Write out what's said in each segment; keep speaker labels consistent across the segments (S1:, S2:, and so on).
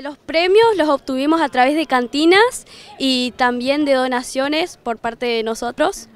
S1: Eh,
S2: los premios los obtuvimos a través de cantinas y también de donaciones por parte de nosotros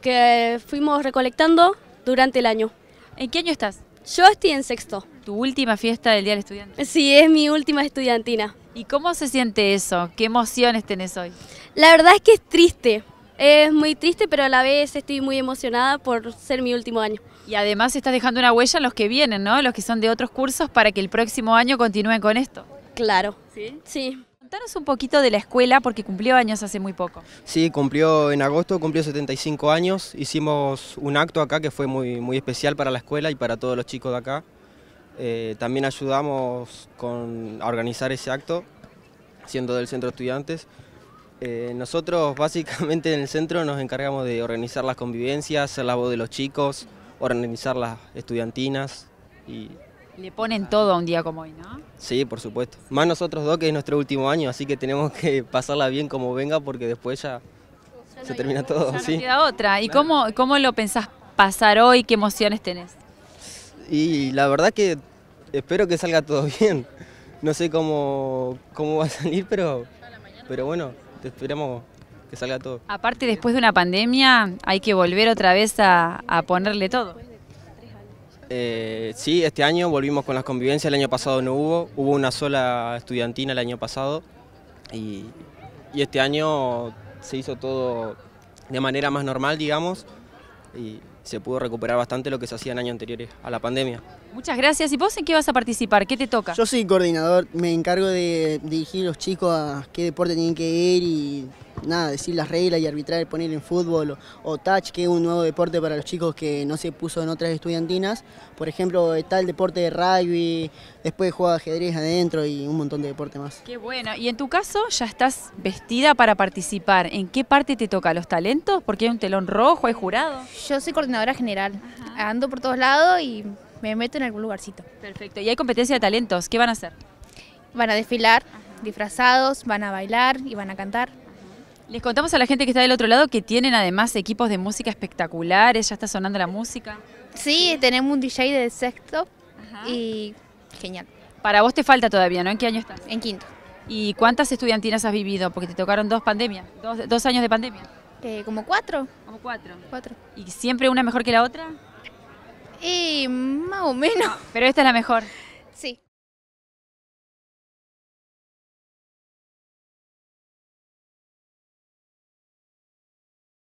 S2: que fuimos recolectando durante el año. ¿En qué año estás? Yo estoy en sexto. ¿Tu última fiesta del Día del Estudiante? Sí, es mi última estudiantina. ¿Y cómo se siente eso? ¿Qué emociones tenés hoy? La verdad es que es triste. Es muy triste, pero a la vez estoy muy emocionada por ser mi último año. Y además estás dejando una huella en los que vienen, ¿no? Los que son de otros cursos para que el próximo año continúen con esto. Claro. ¿Sí? Sí. Contanos un poquito de la escuela porque cumplió años hace muy poco.
S3: Sí, cumplió en agosto, cumplió 75 años. Hicimos un acto acá que fue muy, muy especial para la escuela y para todos los chicos de acá. Eh, también ayudamos con, a organizar ese acto, siendo del centro de estudiantes. Eh, nosotros básicamente en el centro nos encargamos de organizar las convivencias, ser la voz de los chicos, organizar las estudiantinas y
S2: le ponen todo a un día como hoy, ¿no?
S3: Sí, por supuesto. Más nosotros dos que es nuestro último año, así que tenemos que pasarla bien como venga porque después ya, se termina todo. Ya
S2: queda otra. ¿Y cómo, lo pensás pasar hoy? ¿Qué emociones tenés?
S3: Y la verdad que espero que salga todo bien. No sé cómo, va a salir, pero, pero bueno, esperamos que salga todo.
S2: Aparte, después de una pandemia, hay que volver otra vez a, a ponerle todo.
S3: Eh, sí, este año volvimos con las convivencias, el año pasado no hubo, hubo una sola estudiantina el año pasado y, este año se hizo todo de manera más normal, digamos, y se pudo recuperar bastante lo que se hacía en años anteriores a la pandemia. Muchas gracias. ¿Y vos en qué vas a participar? ¿Qué te toca? Yo soy coordinador, me encargo de dirigir a los chicos a qué deporte tienen que ir y nada, decir las reglas y arbitrar, poner en fútbol o, touch, que es un nuevo deporte para los chicos que no se puso en otras estudiantinas. Por ejemplo, está el deporte de rugby, después juega ajedrez adentro y un montón de deportes más.
S2: Qué bueno. Y en tu caso ya estás vestida para participar. ¿En qué parte te toca? ¿Los talentos? Porque hay un telón rojo, hay jurado.
S1: Yo soy coordinadora general. Ando por todos lados y me meto en algún lugarcito. Perfecto. ¿Y hay competencia de talentos? ¿Qué van a hacer? Van a desfilar disfrazados, van a bailar y van a cantar. Les contamos a la gente
S2: que está del otro lado que tienen además equipos de música espectaculares, ya está sonando la música.
S1: Sí, tenemos un DJ de sexto y genial.
S2: Para vos te falta todavía, ¿no? ¿En qué año estás? En quinto. ¿Y cuántas estudiantinas has vivido? Porque te tocaron dos pandemias, dos, años de
S1: pandemia. Eh, como cuatro. Como cuatro. Cuatro. ¿Y siempre una mejor que la otra? Y más o menos. Pero
S2: esta es la mejor.